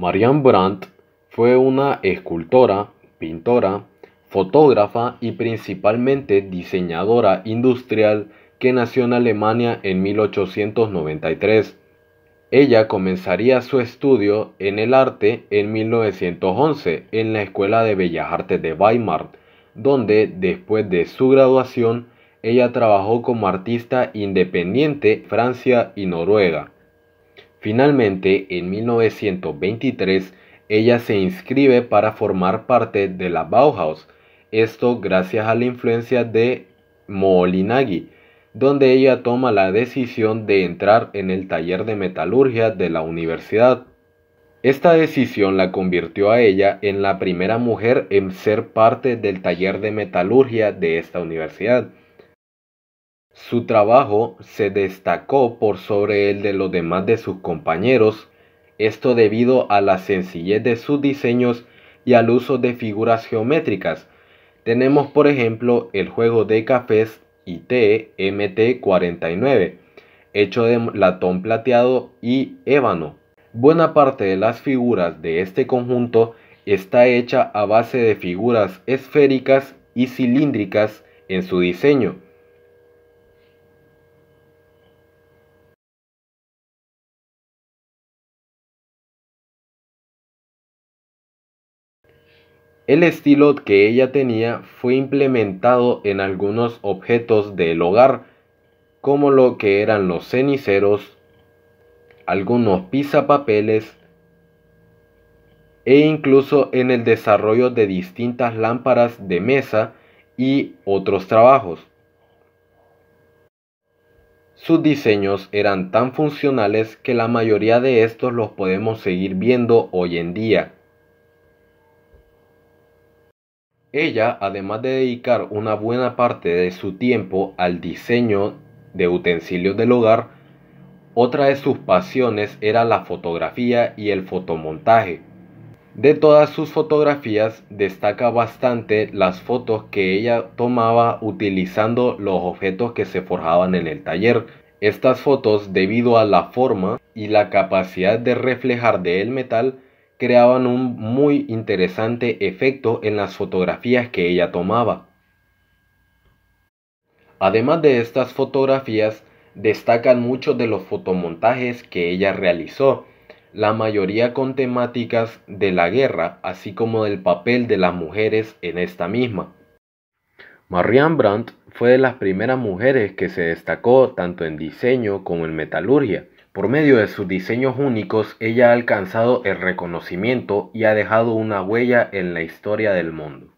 Marianne Brandt fue una escultora, pintora, fotógrafa y principalmente diseñadora industrial que nació en Alemania en 1893. Ella comenzaría su estudio en el arte en 1911 en la Escuela de Bellas Artes de Weimar, donde después de su graduación ella trabajó como artista independiente Francia y Noruega. Finalmente, en 1923, ella se inscribe para formar parte de la Bauhaus, esto gracias a la influencia de Molinagui, donde ella toma la decisión de entrar en el taller de metalurgia de la universidad. Esta decisión la convirtió a ella en la primera mujer en ser parte del taller de metalurgia de esta universidad. Su trabajo se destacó por sobre el de los demás de sus compañeros, esto debido a la sencillez de sus diseños y al uso de figuras geométricas. Tenemos por ejemplo el juego de cafés IT MT49, hecho de latón plateado y ébano. Buena parte de las figuras de este conjunto está hecha a base de figuras esféricas y cilíndricas en su diseño. El estilo que ella tenía fue implementado en algunos objetos del hogar, como lo que eran los ceniceros, algunos pizapapeles e incluso en el desarrollo de distintas lámparas de mesa y otros trabajos. Sus diseños eran tan funcionales que la mayoría de estos los podemos seguir viendo hoy en día. Ella, además de dedicar una buena parte de su tiempo al diseño de utensilios del hogar, otra de sus pasiones era la fotografía y el fotomontaje. De todas sus fotografías destaca bastante las fotos que ella tomaba utilizando los objetos que se forjaban en el taller. Estas fotos, debido a la forma y la capacidad de reflejar del metal, creaban un muy interesante efecto en las fotografías que ella tomaba. Además de estas fotografías, destacan muchos de los fotomontajes que ella realizó, la mayoría con temáticas de la guerra, así como del papel de las mujeres en esta misma. Marianne Brandt fue de las primeras mujeres que se destacó tanto en diseño como en metalurgia. Por medio de sus diseños únicos, ella ha alcanzado el reconocimiento y ha dejado una huella en la historia del mundo.